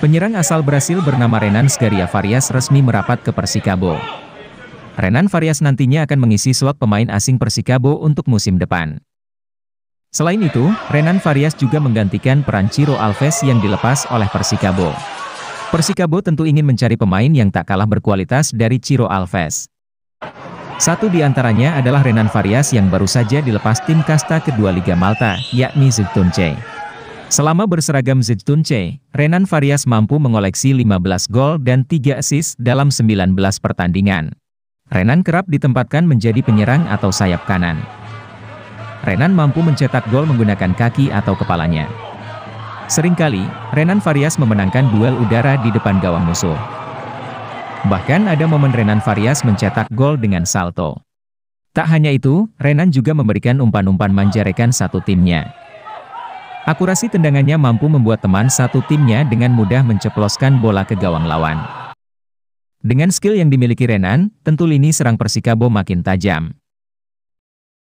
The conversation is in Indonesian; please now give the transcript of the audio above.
Penyerang asal Brasil bernama Renan Sgaria Varias resmi merapat ke Persikabo. Renan Varias nantinya akan mengisi slot pemain asing Persikabo untuk musim depan. Selain itu, Renan Varias juga menggantikan peran Ciro Alves yang dilepas oleh Persikabo. Persikabo tentu ingin mencari pemain yang tak kalah berkualitas dari Ciro Alves. Satu di antaranya adalah Renan Varias yang baru saja dilepas tim kasta kedua Liga Malta, yakni Zutunce. Selama berseragam C, Renan Farias mampu mengoleksi 15 gol dan 3 asis dalam 19 pertandingan. Renan kerap ditempatkan menjadi penyerang atau sayap kanan. Renan mampu mencetak gol menggunakan kaki atau kepalanya. Seringkali, Renan Farias memenangkan duel udara di depan gawang musuh. Bahkan ada momen Renan Farias mencetak gol dengan salto. Tak hanya itu, Renan juga memberikan umpan-umpan manjarekan satu timnya. Akurasi tendangannya mampu membuat teman satu timnya dengan mudah menceploskan bola ke gawang lawan. Dengan skill yang dimiliki Renan, tentu lini serang Persikabo makin tajam.